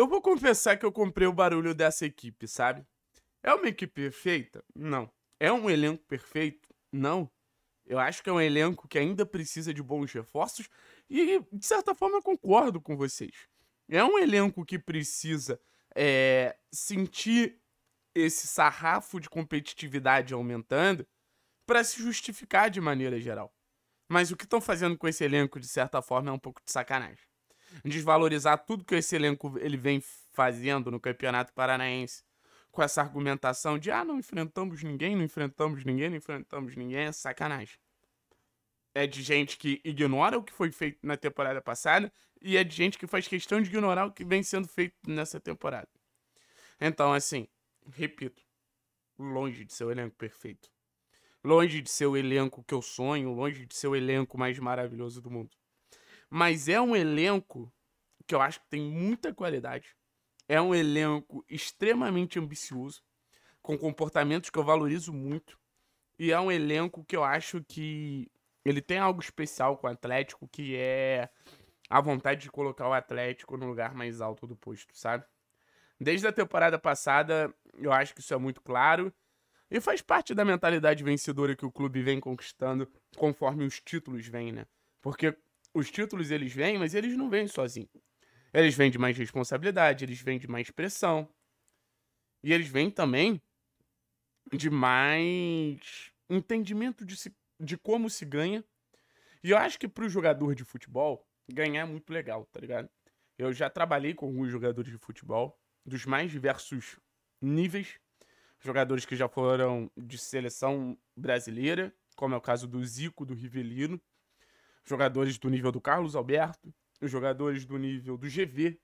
Eu vou confessar que eu comprei o barulho dessa equipe, sabe? É uma equipe perfeita? Não. É um elenco perfeito? Não. Eu acho que é um elenco que ainda precisa de bons reforços e, de certa forma, eu concordo com vocês. É um elenco que precisa é, sentir esse sarrafo de competitividade aumentando para se justificar de maneira geral. Mas o que estão fazendo com esse elenco, de certa forma, é um pouco de sacanagem desvalorizar tudo que esse elenco ele vem fazendo no Campeonato Paranaense com essa argumentação de ah, não enfrentamos ninguém, não enfrentamos ninguém, não enfrentamos ninguém, é sacanagem. É de gente que ignora o que foi feito na temporada passada e é de gente que faz questão de ignorar o que vem sendo feito nessa temporada. Então, assim, repito, longe de ser o elenco perfeito. Longe de ser o elenco que eu sonho, longe de ser o elenco mais maravilhoso do mundo. Mas é um elenco que eu acho que tem muita qualidade. É um elenco extremamente ambicioso, com comportamentos que eu valorizo muito. E é um elenco que eu acho que ele tem algo especial com o Atlético, que é a vontade de colocar o Atlético no lugar mais alto do posto, sabe? Desde a temporada passada, eu acho que isso é muito claro. E faz parte da mentalidade vencedora que o clube vem conquistando conforme os títulos vêm, né? Porque os títulos eles vêm, mas eles não vêm sozinhos. Eles vêm de mais responsabilidade, eles vêm de mais pressão. E eles vêm também de mais entendimento de, se, de como se ganha. E eu acho que para o jogador de futebol, ganhar é muito legal, tá ligado? Eu já trabalhei com alguns jogadores de futebol, dos mais diversos níveis. Jogadores que já foram de seleção brasileira, como é o caso do Zico, do Rivelino, jogadores do nível do Carlos Alberto, os jogadores do nível do GV,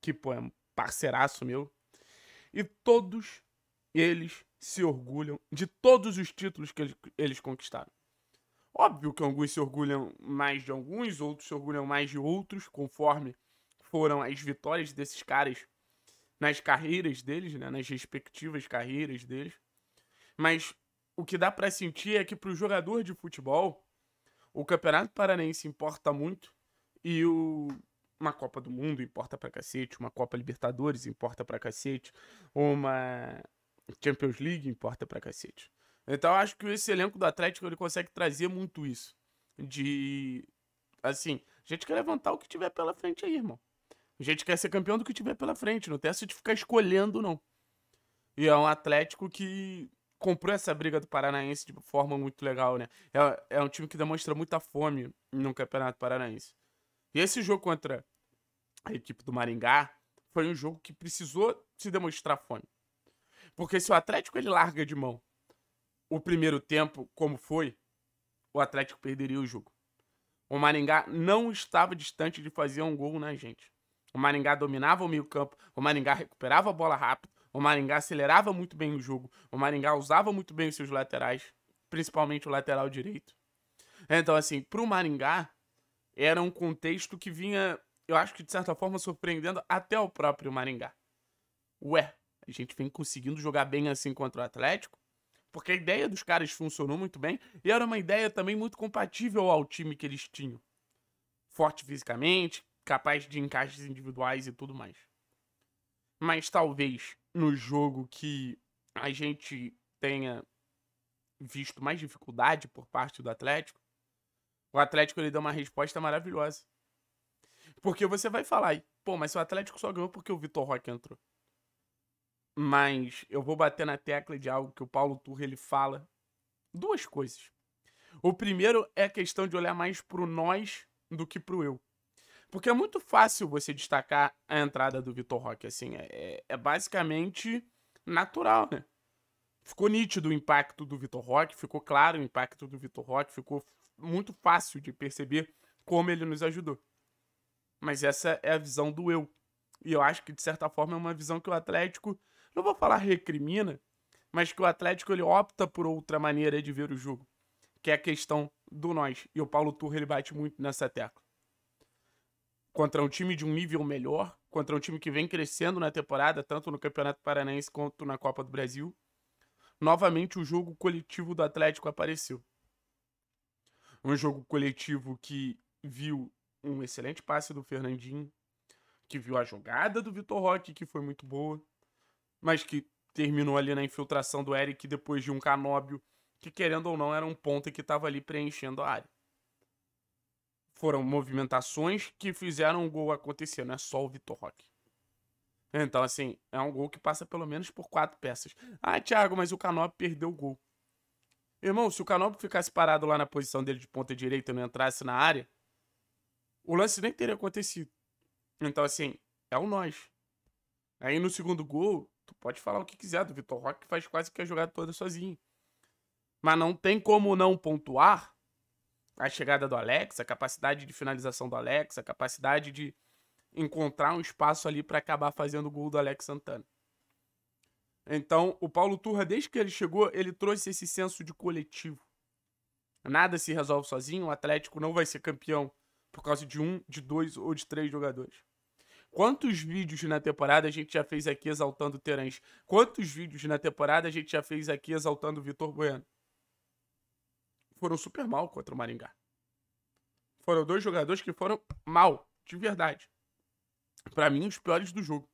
que pô, é um parceiraço meu, e todos eles se orgulham de todos os títulos que eles conquistaram. Óbvio que alguns se orgulham mais de alguns, outros se orgulham mais de outros, conforme foram as vitórias desses caras nas carreiras deles, né? nas respectivas carreiras deles. Mas o que dá para sentir é que para o jogador de futebol, o Campeonato Paranense importa muito e o uma Copa do Mundo importa pra cacete, uma Copa Libertadores importa pra cacete, uma Champions League importa pra cacete. Então acho que esse elenco do Atlético ele consegue trazer muito isso. De. Assim, a gente quer levantar o que tiver pela frente aí, irmão. A gente quer ser campeão do que tiver pela frente, não tem essa de ficar escolhendo, não. E é um Atlético que comprou essa briga do Paranaense de forma muito legal, né? É, é um time que demonstra muita fome no Campeonato Paranaense. E esse jogo contra a equipe do Maringá foi um jogo que precisou se demonstrar fome. Porque se o Atlético ele larga de mão o primeiro tempo, como foi, o Atlético perderia o jogo. O Maringá não estava distante de fazer um gol na gente. O Maringá dominava o meio-campo, o Maringá recuperava a bola rápido, o Maringá acelerava muito bem o jogo. O Maringá usava muito bem os seus laterais, principalmente o lateral direito. Então, assim, para o Maringá, era um contexto que vinha, eu acho que de certa forma, surpreendendo até o próprio Maringá. Ué, a gente vem conseguindo jogar bem assim contra o Atlético? Porque a ideia dos caras funcionou muito bem e era uma ideia também muito compatível ao time que eles tinham. Forte fisicamente, capaz de encaixes individuais e tudo mais. Mas talvez no jogo que a gente tenha visto mais dificuldade por parte do Atlético, o Atlético ele deu uma resposta maravilhosa. Porque você vai falar, pô, mas o Atlético só ganhou porque o Vitor Roque entrou. Mas eu vou bater na tecla de algo que o Paulo Turra ele fala. Duas coisas. O primeiro é a questão de olhar mais pro nós do que pro eu. Porque é muito fácil você destacar a entrada do Vitor Roque, assim. É, é, é basicamente natural, né? Ficou nítido o impacto do Vitor Roque, ficou claro o impacto do Vitor Roque, ficou muito fácil de perceber como ele nos ajudou. Mas essa é a visão do eu. E eu acho que, de certa forma, é uma visão que o Atlético, não vou falar recrimina, mas que o Atlético ele opta por outra maneira de ver o jogo, que é a questão do nós. E o Paulo Turra ele bate muito nessa tecla contra um time de um nível melhor, contra um time que vem crescendo na temporada, tanto no Campeonato Paranaense quanto na Copa do Brasil. Novamente, o jogo coletivo do Atlético apareceu. Um jogo coletivo que viu um excelente passe do Fernandinho, que viu a jogada do Vitor Roque, que foi muito boa, mas que terminou ali na infiltração do Eric depois de um Canóbio, que querendo ou não era um ponta que estava ali preenchendo a área foram movimentações que fizeram o gol acontecer, não é só o Vitor Roque. Então, assim, é um gol que passa pelo menos por quatro peças. Ah, Thiago, mas o Canop perdeu o gol. Irmão, se o Canop ficasse parado lá na posição dele de ponta direita e não entrasse na área, o lance nem teria acontecido. Então, assim, é o nós. Aí no segundo gol, tu pode falar o que quiser do Vitor Roque, que faz quase que a jogada toda sozinho. Mas não tem como não pontuar a chegada do Alex, a capacidade de finalização do Alex, a capacidade de encontrar um espaço ali para acabar fazendo o gol do Alex Santana. Então, o Paulo Turra, desde que ele chegou, ele trouxe esse senso de coletivo. Nada se resolve sozinho, o Atlético não vai ser campeão por causa de um, de dois ou de três jogadores. Quantos vídeos na temporada a gente já fez aqui exaltando o Terãs? Quantos vídeos na temporada a gente já fez aqui exaltando o Vitor Bueno? foram super mal contra o Maringá. Foram dois jogadores que foram mal, de verdade. Para mim, os piores do jogo.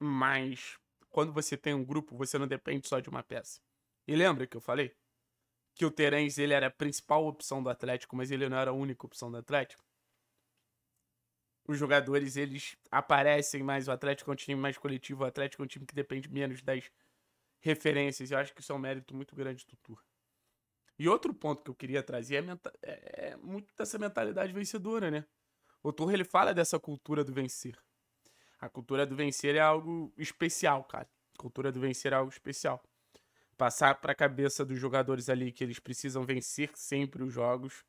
Mas quando você tem um grupo, você não depende só de uma peça. E lembra que eu falei que o Terens ele era a principal opção do Atlético, mas ele não era a única opção do Atlético? os jogadores eles aparecem mais. O Atlético é um time mais coletivo, o Atlético é um time que depende menos das referências. Eu acho que isso é um mérito muito grande do Tur. E outro ponto que eu queria trazer é, é, é muito dessa mentalidade vencedora, né? O Torre ele fala dessa cultura do vencer. A cultura do vencer é algo especial, cara. A cultura do vencer é algo especial. Passar para a cabeça dos jogadores ali que eles precisam vencer sempre os jogos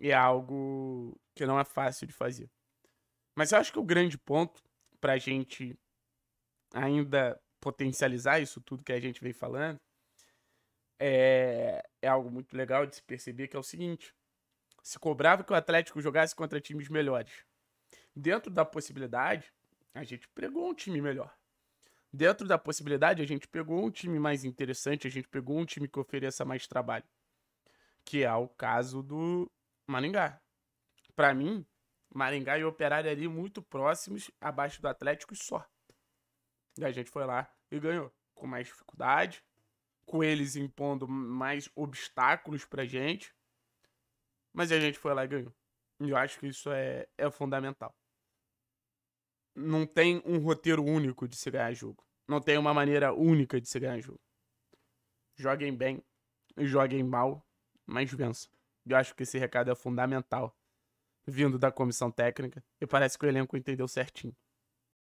é algo que não é fácil de fazer. Mas eu acho que o grande ponto para a gente ainda potencializar isso tudo que a gente vem falando é, é algo muito legal de se perceber, que é o seguinte. Se cobrava que o Atlético jogasse contra times melhores. Dentro da possibilidade, a gente pegou um time melhor. Dentro da possibilidade, a gente pegou um time mais interessante, a gente pegou um time que ofereça mais trabalho. Que é o caso do Maringá. Para mim, Maringá e Operário ali muito próximos, abaixo do Atlético e só. E a gente foi lá e ganhou. Com mais dificuldade, com eles impondo mais obstáculos pra gente. Mas a gente foi lá e ganhou. E eu acho que isso é, é fundamental. Não tem um roteiro único de se ganhar jogo. Não tem uma maneira única de se ganhar jogo. Joguem bem, joguem mal, mas vençam. Eu acho que esse recado é fundamental vindo da comissão técnica e parece que o elenco entendeu certinho.